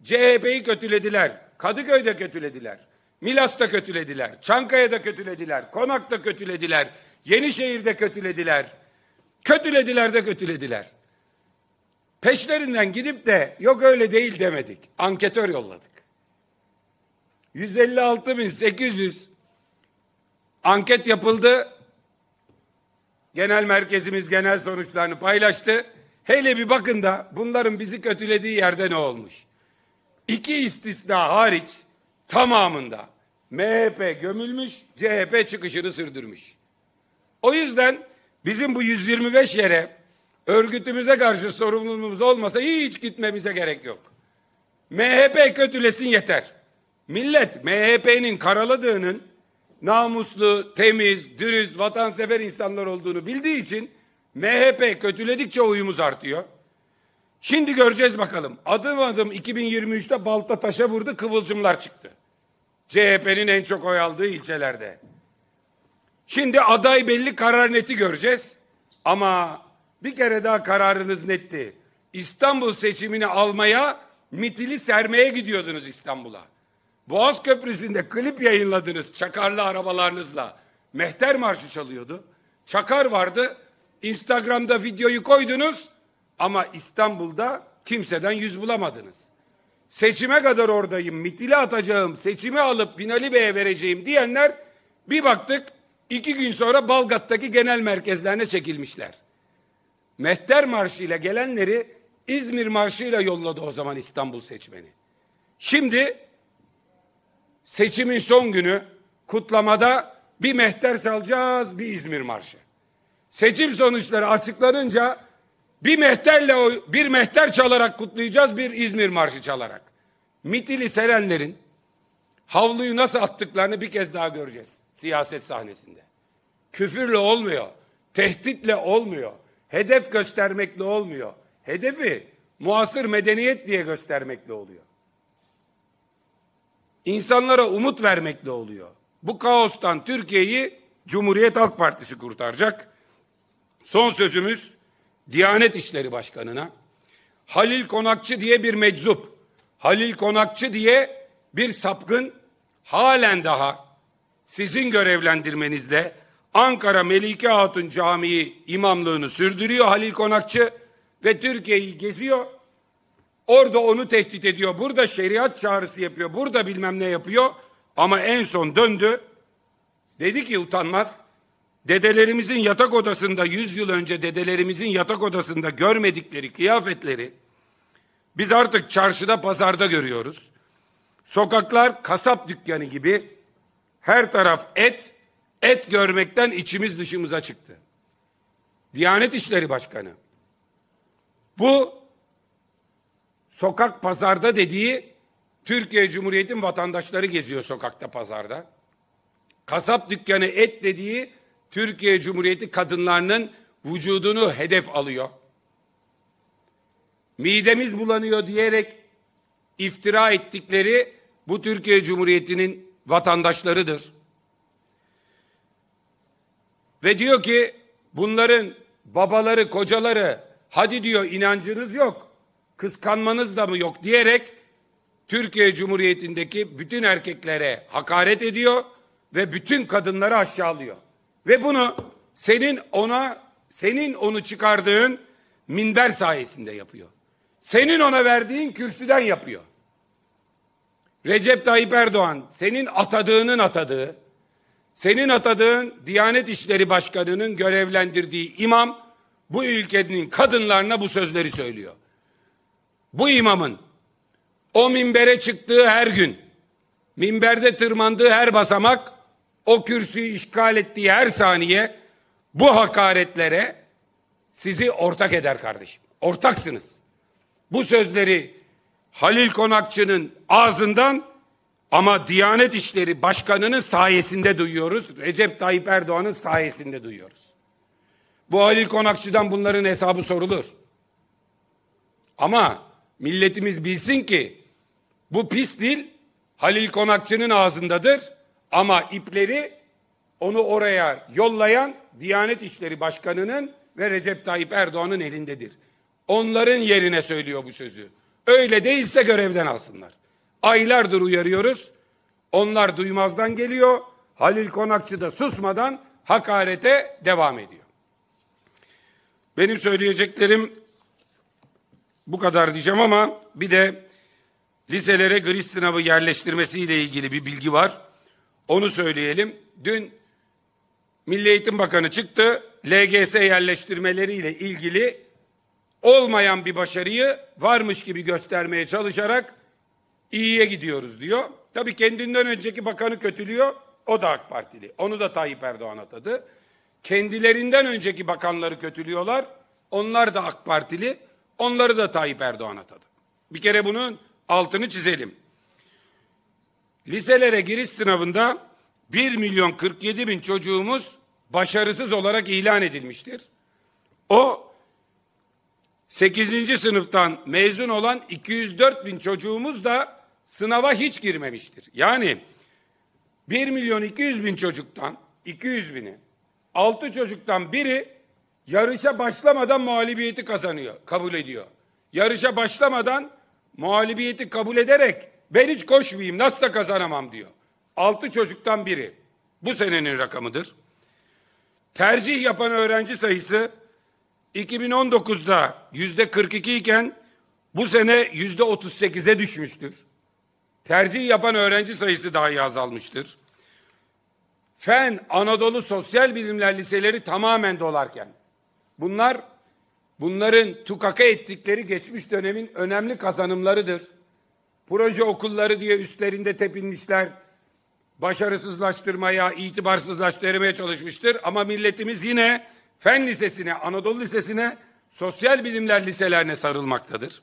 Speaker 1: CHP'yi kötülediler. Kadıköy'de kötülediler. Milas'ta kötülediler. Çankaya'da kötülediler. Konak'ta kötülediler. Yenişehir'de kötülediler. Kötülediler de kötülediler. Peşlerinden gidip de yok öyle değil demedik. Anketör yolladık. 156.800 anket yapıldı. Genel merkezimiz genel sonuçlarını paylaştı. Hele bir bakın da bunların bizi kötülediği yerde ne olmuş? İki istisna hariç tamamında MHP gömülmüş, CHP çıkışını sürdürmüş. O yüzden bizim bu 125 yere örgütümüze karşı sorumluluğumuz olmasa hiç gitmemize gerek yok. MHP kötülesin yeter. Millet MHP'nin karaladığının namuslu, temiz, dürüst, vatansever insanlar olduğunu bildiği için MHP kötüledikçe oyumuz artıyor. Şimdi göreceğiz bakalım. Adım adım 2023'te balta taşa vurdu kıvılcımlar çıktı. CHP'nin en çok oy aldığı ilçelerde. Şimdi aday belli karar neti göreceğiz. Ama bir kere daha kararınız netti. İstanbul seçimini almaya, mitili sermeye gidiyordunuz İstanbul'a. Boğaz Köprüsü'nde klip yayınladınız çakarlı arabalarınızla. Mehter Marşı çalıyordu. Çakar vardı. Instagram'da videoyu koydunuz ama İstanbul'da kimseden yüz bulamadınız. Seçime kadar oradayım, mitili atacağım, seçimi alıp Binali Bey'e vereceğim diyenler bir baktık iki gün sonra Balgat'taki genel merkezlerine çekilmişler. Mehter Marşı ile gelenleri İzmir Marşı ile yolladı o zaman İstanbul seçmeni. Şimdi seçimin son günü kutlamada bir mehter çalacağız, bir İzmir marşı. Seçim sonuçları açıklanınca bir mehterle bir mehter çalarak kutlayacağız, bir İzmir marşı çalarak. Mitili serenlerin havluyu nasıl attıklarını bir kez daha göreceğiz siyaset sahnesinde. Küfürle olmuyor, tehditle olmuyor, hedef göstermekle olmuyor. Hedefi muasır medeniyet diye göstermekle oluyor insanlara umut vermekle oluyor. Bu kaostan Türkiye'yi Cumhuriyet Halk Partisi kurtaracak. Son sözümüz Diyanet İşleri Başkanı'na. Halil Konakçı diye bir meczup, Halil Konakçı diye bir sapkın halen daha sizin görevlendirmenizle Ankara Melike Hatun Camii imamlığını sürdürüyor Halil Konakçı ve Türkiye'yi geziyor Orada onu tehdit ediyor. Burada şeriat çağrısı yapıyor. Burada bilmem ne yapıyor. Ama en son döndü. Dedi ki utanmaz. Dedelerimizin yatak odasında 100 yıl önce dedelerimizin yatak odasında görmedikleri kıyafetleri biz artık çarşıda pazarda görüyoruz. Sokaklar kasap dükkanı gibi her taraf et, et görmekten içimiz dışımıza çıktı. Diyanet İşleri Başkanı. Bu sokak pazarda dediği Türkiye Cumhuriyeti'nin vatandaşları geziyor sokakta pazarda. Kasap dükkanı et dediği Türkiye Cumhuriyeti kadınlarının vücudunu hedef alıyor. Midemiz bulanıyor diyerek iftira ettikleri bu Türkiye Cumhuriyeti'nin vatandaşlarıdır. Ve diyor ki bunların babaları, kocaları hadi diyor inancınız yok kıskanmanız da mı yok diyerek Türkiye Cumhuriyeti'ndeki bütün erkeklere hakaret ediyor ve bütün kadınları aşağılıyor. Ve bunu senin ona senin onu çıkardığın minber sayesinde yapıyor. Senin ona verdiğin kürsüden yapıyor. Recep Tayyip Erdoğan senin atadığının atadığı, senin atadığın Diyanet İşleri Başkanı'nın görevlendirdiği imam bu ülkenin kadınlarına bu sözleri söylüyor bu imamın o minbere çıktığı her gün, minberde tırmandığı her basamak, o kürsüyü işgal ettiği her saniye bu hakaretlere sizi ortak eder kardeşim. Ortaksınız. Bu sözleri Halil Konakçı'nın ağzından ama Diyanet İşleri Başkanı'nın sayesinde duyuyoruz. Recep Tayyip Erdoğan'ın sayesinde duyuyoruz. Bu Halil Konakçı'dan bunların hesabı sorulur. Ama milletimiz bilsin ki bu pis dil Halil Konakçı'nın ağzındadır ama ipleri onu oraya yollayan Diyanet İşleri Başkanı'nın ve Recep Tayyip Erdoğan'ın elindedir. Onların yerine söylüyor bu sözü. Öyle değilse görevden alsınlar. Aylardır uyarıyoruz. Onlar duymazdan geliyor. Halil Konakçı da susmadan hakarete devam ediyor. Benim söyleyeceklerim bu kadar diyeceğim ama bir de liselere giriş sınavı yerleştirmesiyle ilgili bir bilgi var. Onu söyleyelim. Dün Milli Eğitim Bakanı çıktı. LGS yerleştirmeleriyle ilgili olmayan bir başarıyı varmış gibi göstermeye çalışarak iyiye gidiyoruz diyor. Tabii kendinden önceki bakanı kötülüyor. O da AK Partili. Onu da Tayyip Erdoğan atadı. Kendilerinden önceki bakanları kötülüyorlar. Onlar da AK Partili. Onları da Tayyip Erdoğan atadı. Bir kere bunun altını çizelim. Liselere giriş sınavında 1 milyon 47 bin çocuğumuz başarısız olarak ilan edilmiştir. O 8. sınıftan mezun olan 204 bin çocuğumuz da sınava hiç girmemiştir. Yani 1 milyon 200 bin çocuktan 200 bini 6 çocuktan biri Yarışa başlamadan muhalibiyeti kazanıyor, kabul ediyor. Yarışa başlamadan muhalibiyeti kabul ederek ben hiç koşmayayım nasılsa kazanamam diyor. Altı çocuktan biri. Bu senenin rakamıdır. Tercih yapan öğrenci sayısı 2019'da yüzde 42 iken bu sene yüzde 38'e düşmüştür. Tercih yapan öğrenci sayısı daha dahi azalmıştır. Fen, Anadolu Sosyal Bilimler Liseleri tamamen dolarken Bunlar bunların tukaka ettikleri geçmiş dönemin önemli kazanımlarıdır. Proje okulları diye üstlerinde tepinmişler. Başarısızlaştırmaya, itibarsızlaştırmaya çalışmıştır. Ama milletimiz yine fen lisesine, Anadolu lisesine, sosyal bilimler liselerine sarılmaktadır.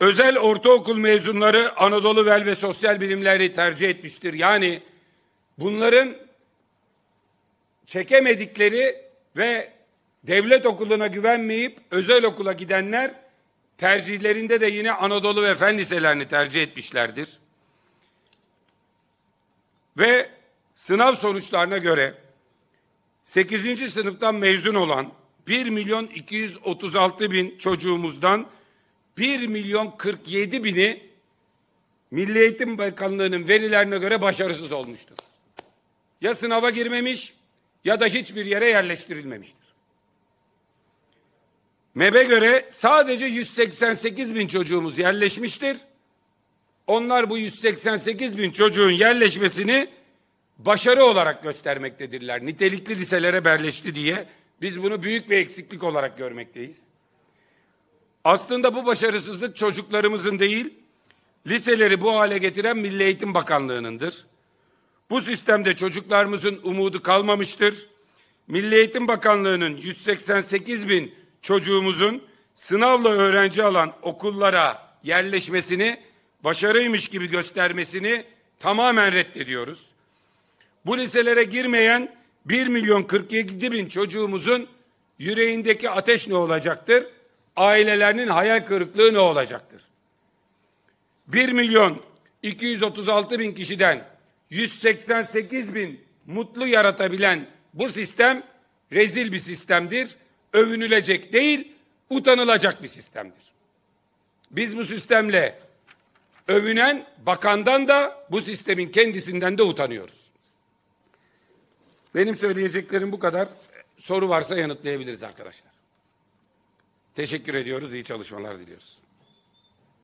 Speaker 1: Özel ortaokul mezunları Anadolu Vel ve Sosyal Bilimleri tercih etmiştir. Yani bunların çekemedikleri ve devlet okuluna güvenmeyip özel okula gidenler tercihlerinde de yine Anadolu ve Fen liselerini tercih etmişlerdir. Ve sınav sonuçlarına göre 8. sınıftan mezun olan 1 milyon 236 bin çocuğumuzdan 1 milyon 47 bini Milli Eğitim Bakanlığı'nın verilerine göre başarısız olmuştur. Ya sınava girmemiş ya da hiçbir yere yerleştirilmemiştir. MEB'e göre sadece 188 bin çocuğumuz yerleşmiştir. Onlar bu 188 bin çocuğun yerleşmesini başarı olarak göstermektedirler. Nitelikli liselere berleşti diye biz bunu büyük bir eksiklik olarak görmekteyiz. Aslında bu başarısızlık çocuklarımızın değil, liseleri bu hale getiren Milli Eğitim Bakanlığı'nındır. Bu sistemde çocuklarımızın umudu kalmamıştır. Milli Eğitim Bakanlığı'nın 188 bin çocuğumuzun sınavla öğrenci alan okullara yerleşmesini başarıymış gibi göstermesini tamamen reddediyoruz. Bu liselere girmeyen 1 milyon 47 bin çocuğumuzun yüreğindeki ateş ne olacaktır? Ailelerinin hayal kırıklığı ne olacaktır? 1 milyon 236 bin kişiden 188 bin mutlu yaratabilen bu sistem rezil bir sistemdir. Övünülecek değil, utanılacak bir sistemdir. Biz bu sistemle övünen bakandan da bu sistemin kendisinden de utanıyoruz. Benim söyleyeceklerim bu kadar. Soru varsa yanıtlayabiliriz arkadaşlar. Teşekkür ediyoruz. İyi çalışmalar diliyoruz.